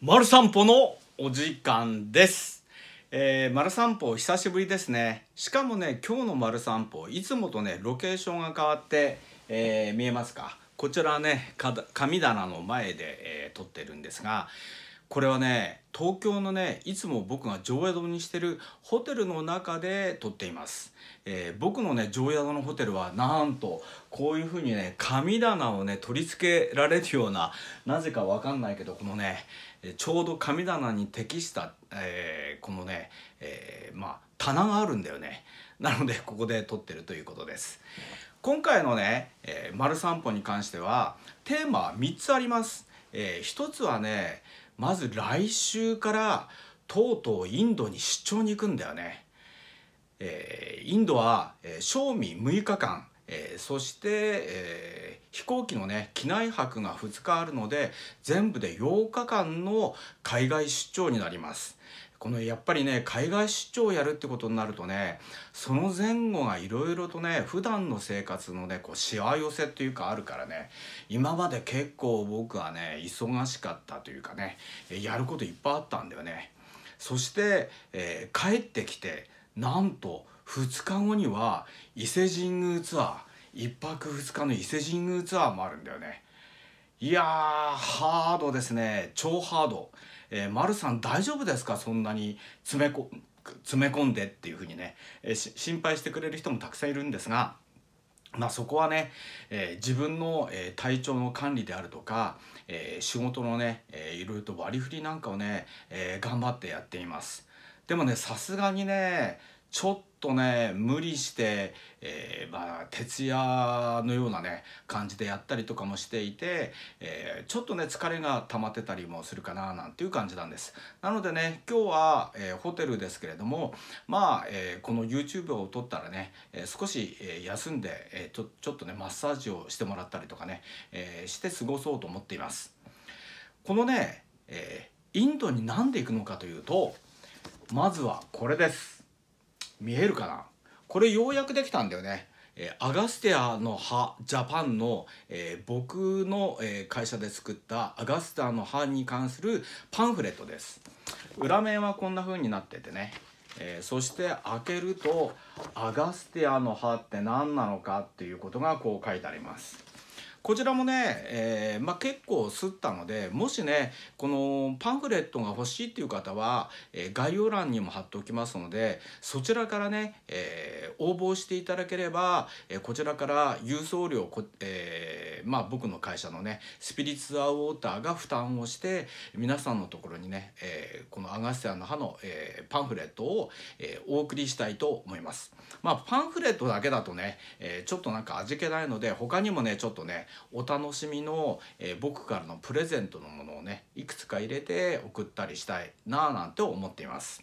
丸散歩のお時間です。えー、丸散歩久しぶりですね。しかもね、今日の丸散歩、いつもとね、ロケーションが変わって、えー、見えますかこちらね、神棚の前で、えー、撮ってるんですが、これはね東京のねいつも僕が常宿にしてるホテルの中で撮っています、えー、僕のね常宿のホテルはなんとこういうふうにね神棚をね取り付けられるようななぜかわかんないけどこのねちょうど神棚に適した、えー、このね、えー、まあ棚があるんだよねなのでここで撮ってるということです今回のね「えー、丸散歩」に関してはテーマは3つあります、えー、1つはねまず来週からとうとうインドに出張に行くんだよね。えー、インドは、えー、正味6日間、えー、そして、えー、飛行機のね機内泊が2日あるので全部で8日間の海外出張になります。このやっぱりね海外出張をやるってことになるとねその前後がいろいろとね普段の生活のねこうしわ寄せっていうかあるからね今まで結構僕はね忙しかったというかねやることいっぱいあったんだよね。そして、えー、帰ってきてなんと2日後には伊勢神宮ツアー1泊2日の伊勢神宮ツアーもあるんだよね。いやーハードですね超ハード。えー、丸さん大丈夫ですかそんなに詰めこ詰め込んでっていうふうにね、えー、心配してくれる人もたくさんいるんですが。まあ、そこはね、えー、自分の、えー、体調の管理であるとか、えー、仕事のね、えー、いろいろと割り振りなんかをね、えー、頑張ってやっています。でもねさすがにねちょっとね無理して、えー、まあ、徹夜のようなね感じでやったりとかもしていて、えー、ちょっとね疲れが溜まってたりもするかななんていう感じなんですなのでね今日は、えー、ホテルですけれどもまあ、えこの YouTube を撮ったらね、え少し、え休んで、えちょちょっとねマッサージをしてもらったりとかね、えして過ごそうと思っていますこのね、えインドに何で行くのかというとまずはこれです見えるかなこれようやくできたんだよね。えアガステアの葉ジャパンの、えー、僕の、え会社で作ったアガステアの葉に関するパンフレットです裏面はこんな風になっててね、えー、そして開けるとアガステアの葉って何なのかっていうことがこう書いてありますこちらもね、えー、まあ、結構すったのでもしねこのパンフレットが欲しいっていう方は、えー、概要欄にも貼っておきますのでそちらからね、えー、応募していただければ、えこちらから郵送料こ、えまあ、僕の会社のねスピリッツアウォーターが負担をして皆さんのところにね、えこのアガスティアの歯の、えパンフレットを、えお送りしたいと思います。まあ、パンフレットだけだとね、えちょっとなんか味気ないので他にもねちょっとねお楽しみの、えー、僕からのプレゼントのものをねいくつか入れて送ったりしたいなぁなんて思っています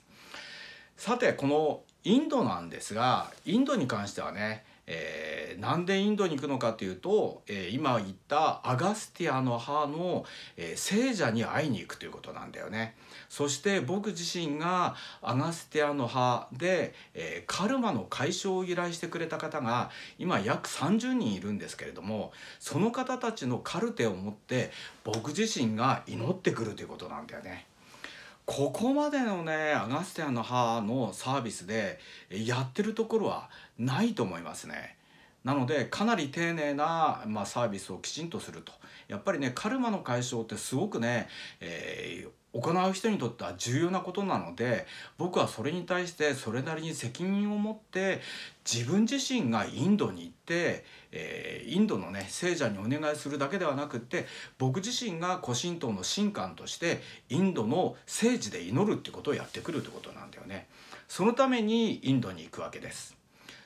さてこのインドなんですがインドに関してはねえー、なんでインドに行くのかというと、えー、今言ったアガスティアの母の、えー、聖者に会いに行くということなんだよね。そして僕自身がアガスティアの母で、えー、カルマの解消を依頼してくれた方が今約30人いるんですけれどもその方たちのカルテを持って僕自身が祈ってくるということなんだよね。ここまでのねアガステアの歯のサービスでやってるところはないと思いますね。なのでかなり丁寧な、まあ、サービスをきちんとするとやっぱりねカルマの解消ってすごくね、えー行う人にとっては重要なことなので僕はそれに対してそれなりに責任を持って自分自身がインドに行って、えー、インドのね聖者にお願いするだけではなくって僕自身が古神道の神官としてインドの聖地で祈るってことをやってくるってことなんだよね。そのためにインドに行くわけです。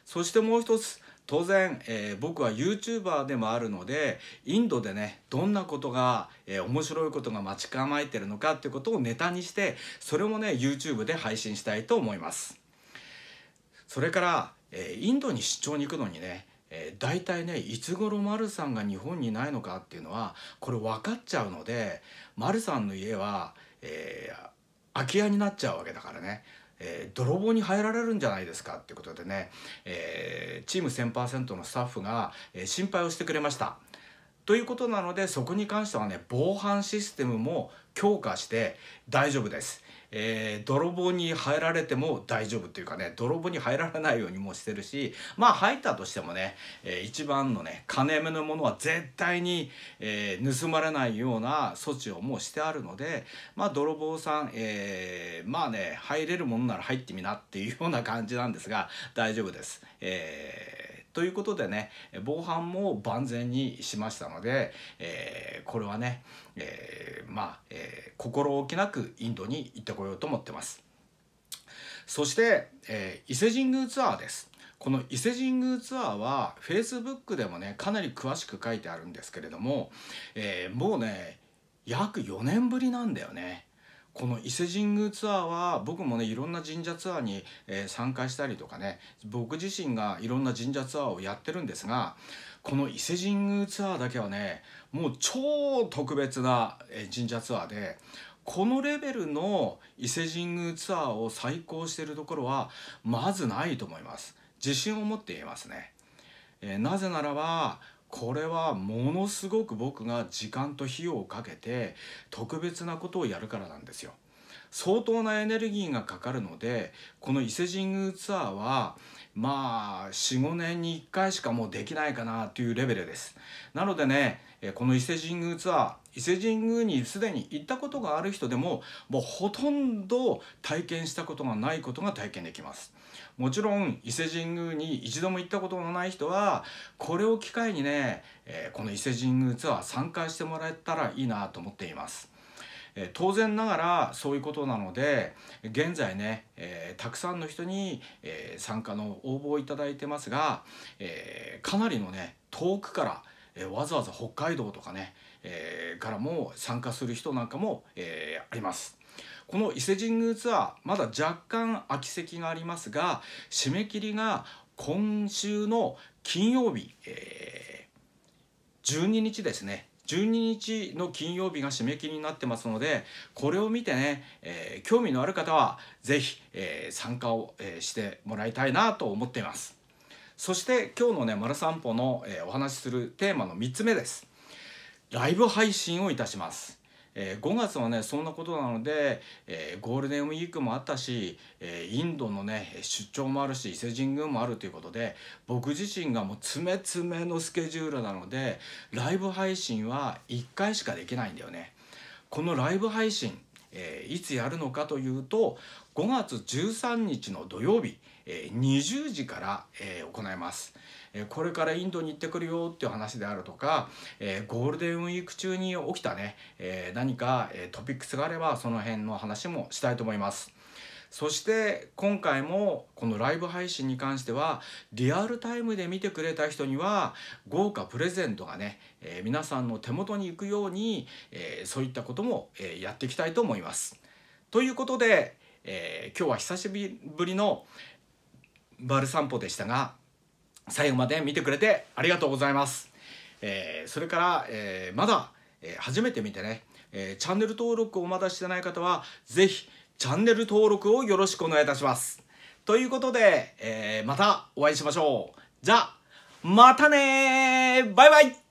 そしてもう一つ当然、えー、僕は YouTuber でもあるのでインドでねどんなことが、えー、面白いことが待ち構えてるのかっていうことをネタにしてそれもね YouTube で配信したいと思いますそれから、えー、インドに出張に行くのにねえー、大体ねいつ頃丸さんが日本にないのかっていうのはこれ分かっちゃうので丸さんの家は、えー、空き家になっちゃうわけだからねえー、泥棒に入られるんじゃないですかっていうことでね、えー、チーム1000%のスタッフが、えー、心配をしてくれました。ということなのでそこに関してはね防犯システムも強化して大丈夫です。えー、泥棒に入られても大丈夫っていうかね泥棒に入られないようにもしてるしまあ入ったとしてもね、えー、一番のね金目のものは絶対に、えー、盗まれないような措置をもうしてあるのでまあ泥棒さん、えー、まあね入れるものなら入ってみなっていうような感じなんですが大丈夫です。えーということでね防犯も万全にしましたので、えー、これはね、えー、まあ、えー、心置きなくインドに行ってこようと思ってます。そして、え伊勢神宮ツアーです。この伊勢神宮ツアーは Facebook でもねかなり詳しく書いてあるんですけれども、えもうね約4年ぶりなんだよね。この伊勢神宮ツアーは僕もねいろんな神社ツアーに、え参加したりとかね僕自身がいろんな神社ツアーをやってるんですがこの伊勢神宮ツアーだけはねもう超特別な神社ツアーでこのレベルの伊勢神宮ツアーを再興してるところはまずないと思います自信を持って言えますね、えなぜならばこれはものすごく僕が時間と費用をかけて特別なことをやるからなんですよ。相当なエネルギーがかかるのでこの伊勢神宮ツアーはまあ45年に1回しかもうできないかなというレベルですなのでねこの伊勢神宮ツアー伊勢神宮にすでに行ったことがある人でももうほとんど体験したことがないことが体験できますもちろん伊勢神宮に一度も行ったことのない人はこれを機会にねこの伊勢神宮ツアー参加してもらえたらいいなと思っていますえ当然ながらそういうことなので現在ね、えー、たくさんの人に、えー、参加の応募をいただいてますが、えー、かなりのね遠くから、えわざわざ北海道とかね、えからも参加する人なんかも、えあります。この伊勢神宮ツアーまだ若干空き席がありますが締め切りが今週の金曜日、え12日ですね12日の金曜日が締め切りになってますのでこれを見てね、えー、興味のある方は是非、えー、参加を、えー、してもらいたいなと思っていますそして今日のね「まる散歩の」の、えー、お話しするテーマの3つ目ですライブ配信をいたしますえー、5月はねそんなことなので、えー、ゴールデンウィークもあったし、えー、インドのね出張もあるし伊勢神宮もあるということで僕自身がもう詰め詰めのスケジュールなのでライブ配信は1回しかできないんだよね。このライブ配信えー、いつやるのかというと5月13日の土曜日、えー、20時から、えー、行います。えこれからインドに行ってくるよっていう話であるとか、えゴールデンウィーク中に起きたね、え何か、えトピックスがあればその辺の話もしたいと思います。そして今回もこのライブ配信に関してはリアルタイムで見てくれた人には豪華プレゼントがね、えー、皆さんの手元に行くように、えー、そういったことも、えやっていきたいと思います。ということで、え今日は久しぶりのバル散歩でしたが最後まで見てくれてありがとうございます。えー、それから、えー、まだ、えー、初めて見てね、えチャンネル登録をまだしてない方は、是非チャンネル登録をよろしくお願いいたします。ということで、えまたお会いしましょう。じゃあ、またねバイバイ